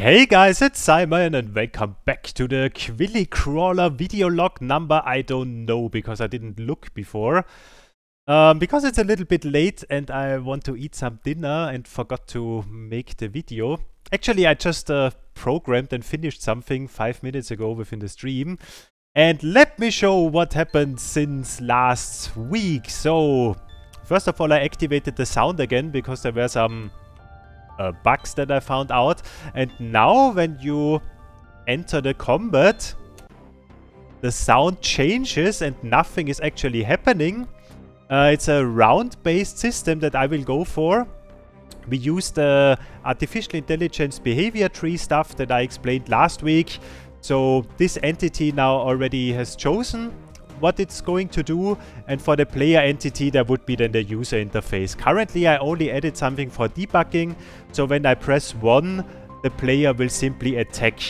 Hey guys, it's Simon and welcome back to the Quilly Crawler video log number I don't know because I didn't look before. Um, because it's a little bit late and I want to eat some dinner and forgot to make the video. Actually, I just uh, programmed and finished something five minutes ago within the stream. And let me show what happened since last week. So, first of all, I activated the sound again because there were some uh, bugs that I found out. And now when you enter the combat, the sound changes and nothing is actually happening. Uh, it's a round-based system that I will go for. We use the uh, artificial intelligence behavior tree stuff that I explained last week. So this entity now already has chosen what it's going to do. And for the player entity, there would be then the user interface. Currently, I only added something for debugging. So when I press 1, the player will simply attack.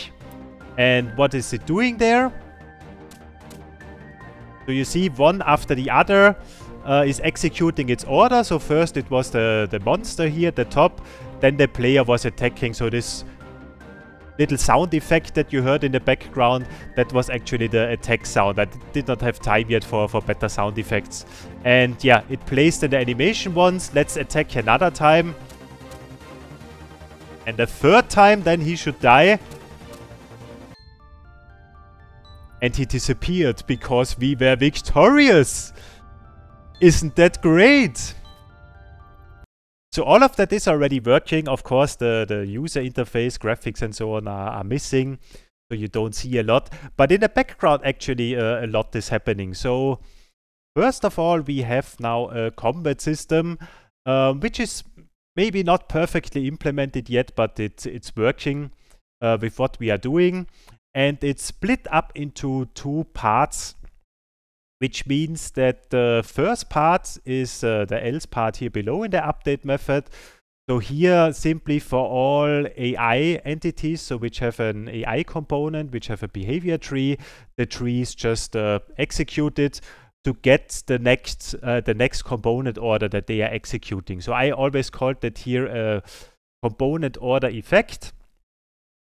And what is it doing there? So you see one after the other uh, is executing its order. So first it was the, the monster here at the top, then the player was attacking. So this little sound effect that you heard in the background, that was actually the attack sound. I did not have time yet for, for better sound effects. And yeah, it plays in the animation once. Let's attack another time. And the third time, then he should die. And he disappeared because we were victorious. Isn't that great? So all of that is already working. Of course, the, the user interface, graphics and so on are, are missing. So you don't see a lot. But in the background, actually, uh, a lot is happening. So first of all, we have now a combat system, um, which is maybe not perfectly implemented yet, but it, it's working uh, with what we are doing. And it's split up into two parts which means that the first part is uh, the else part here below in the update method. So here simply for all AI entities, so which have an AI component, which have a behavior tree, the tree is just uh, executed to get the next uh, the next component order that they are executing. So I always called that here a component order effect.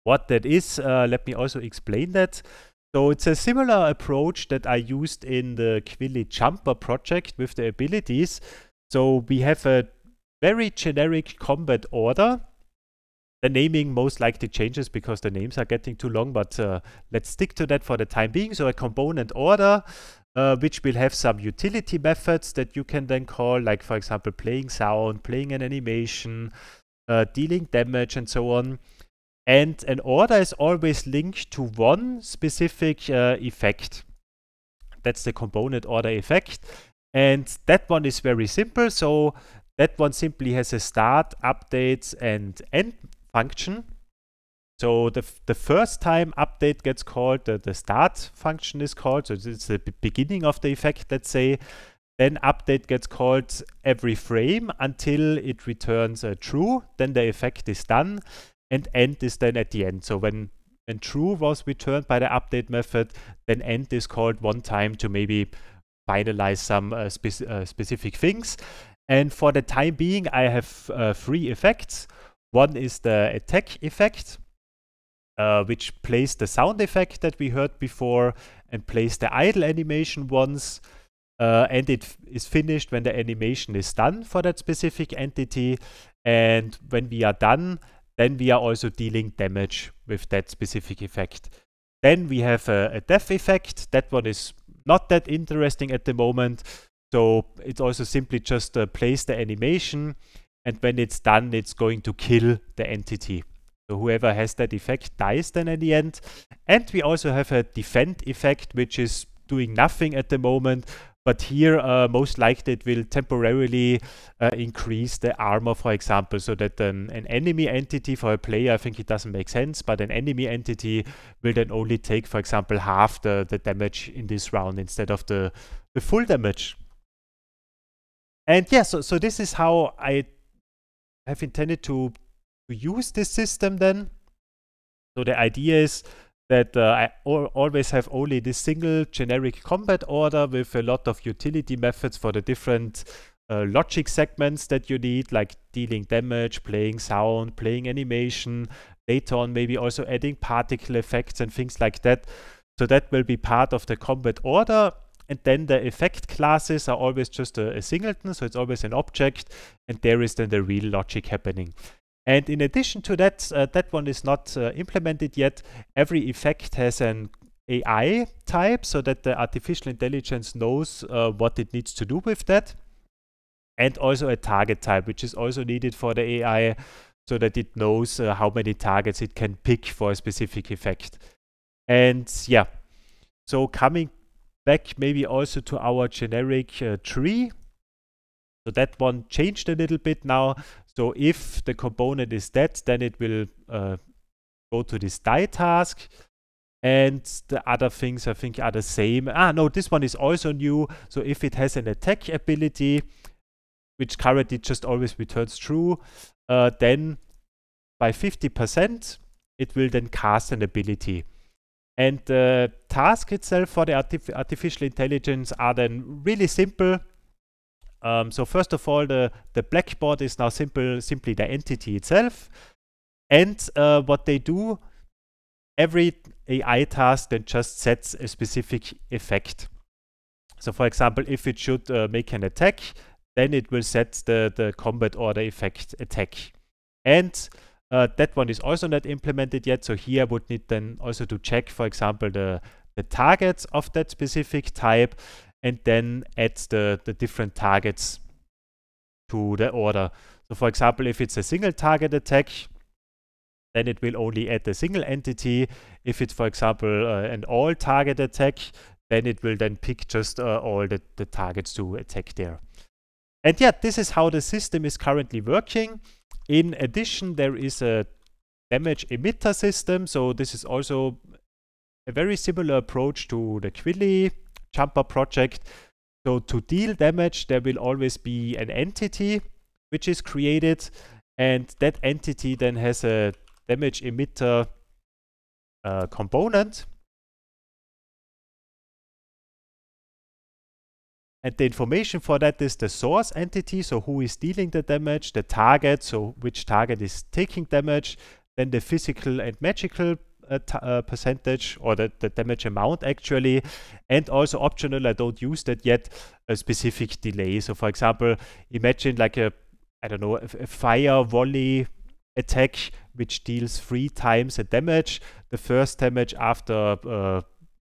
What that is, uh, let me also explain that. So it's a similar approach that I used in the Quilly Jumper project with the abilities. So we have a very generic combat order. The naming most likely changes because the names are getting too long, but uh, let's stick to that for the time being. So a component order, uh, which will have some utility methods that you can then call, like for example, playing sound, playing an animation, uh, dealing damage, and so on. And an order is always linked to one specific uh, effect. That's the component order effect. And that one is very simple. So that one simply has a start, updates, and end function. So the, the first time update gets called, the, the start function is called, so it's the beginning of the effect, let's say. Then update gets called every frame until it returns uh, true. Then the effect is done and end is then at the end. So when when true was returned by the update method, then end is called one time to maybe finalize some uh, spe uh, specific things. And for the time being, I have uh, three effects. One is the attack effect, uh, which plays the sound effect that we heard before and plays the idle animation once. Uh, and it is finished when the animation is done for that specific entity. And when we are done, then we are also dealing damage with that specific effect. Then we have a, a death effect. That one is not that interesting at the moment. So it's also simply just uh, the animation and when it's done, it's going to kill the entity. So whoever has that effect dies then at the end. And we also have a defend effect, which is doing nothing at the moment, but here, uh, most likely it will temporarily uh, increase the armor, for example, so that an, an enemy entity for a player, I think it doesn't make sense, but an enemy entity will then only take, for example, half the, the damage in this round instead of the, the full damage. And yeah, so, so this is how I have intended to, to use this system then. So the idea is that uh, I always have only this single generic combat order with a lot of utility methods for the different uh, logic segments that you need, like dealing damage, playing sound, playing animation, later on maybe also adding particle effects and things like that. So that will be part of the combat order. And then the effect classes are always just a, a singleton, so it's always an object, and there is then the real logic happening. And in addition to that, uh, that one is not uh, implemented yet. Every effect has an AI type so that the artificial intelligence knows uh, what it needs to do with that. And also a target type, which is also needed for the AI so that it knows uh, how many targets it can pick for a specific effect. And yeah, so coming back maybe also to our generic uh, tree so that one changed a little bit now. So if the component is dead, then it will uh, go to this die task. And the other things I think are the same. Ah, no, this one is also new. So if it has an attack ability, which currently just always returns true, uh, then by 50%, it will then cast an ability. And the task itself for the artif artificial intelligence are then really simple. Um, so first of all, the, the blackboard is now simple, simply the entity itself. And uh, what they do, every AI task then just sets a specific effect. So for example, if it should uh, make an attack, then it will set the, the combat order effect attack. And uh, that one is also not implemented yet. So here I would need then also to check, for example, the, the targets of that specific type and then add the, the different targets to the order. So for example, if it's a single target attack, then it will only add a single entity. If it's, for example, uh, an all target attack, then it will then pick just uh, all the, the targets to attack there. And yeah, this is how the system is currently working. In addition, there is a damage emitter system. So this is also a very similar approach to the Quilly jumper project. So to deal damage, there will always be an entity which is created, and that entity then has a damage emitter uh, component. And the information for that is the source entity, so who is dealing the damage, the target, so which target is taking damage, then the physical and magical uh, uh, percentage or the, the damage amount actually and also optional i don't use that yet a uh, specific delay so for example imagine like a i don't know a, a fire volley attack which deals three times the damage the first damage after uh,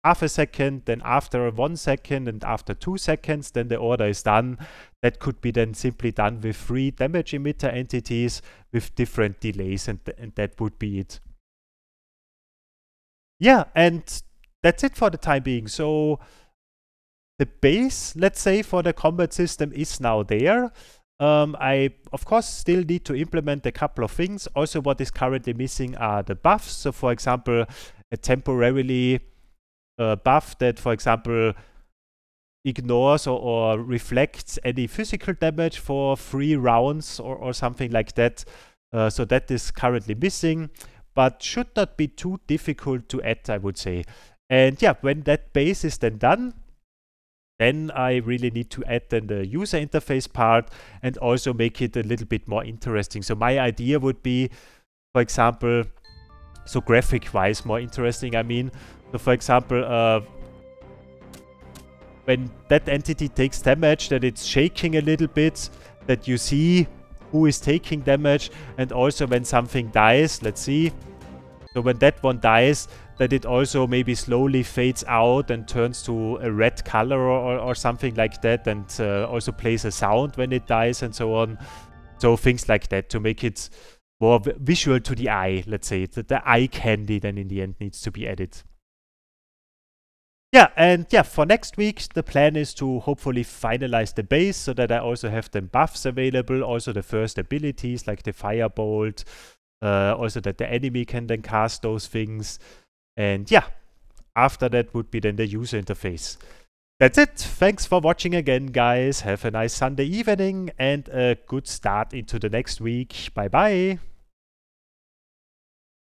half a second, then after one second, and after two seconds, then the order is done. That could be then simply done with three damage emitter entities with different delays, and, th and that would be it yeah, and that's it for the time being. So the base, let's say, for the combat system is now there. Um, I, of course, still need to implement a couple of things. Also, what is currently missing are the buffs. So, for example, a temporarily uh, buff that, for example, ignores or, or, reflects any physical damage for three rounds or, or something like that. Uh, so that is currently missing but should not be too difficult to add, I would say. And yeah, when that base is then done, then I really need to add then the user interface part and also make it a little bit more interesting. So my idea would be, for example, so graphic wise more interesting, I mean. So for example, uh, when that entity takes damage, that it's shaking a little bit, that you see who is taking damage and also when something dies, let's see. So when that one dies, that it also maybe slowly fades out and turns to a red color or, or something like that and uh, also plays a sound when it dies and so on. So things like that to make it more visual to the eye, let's say. The, the eye candy then in the end needs to be added. Yeah, and yeah, for next week, the plan is to hopefully finalize the base so that I also have the buffs available, also the first abilities like the Firebolt, uh, also that the enemy can then cast those things. And yeah, after that would be then the user interface. That's it. Thanks for watching again, guys. Have a nice Sunday evening and a good start into the next week. Bye-bye.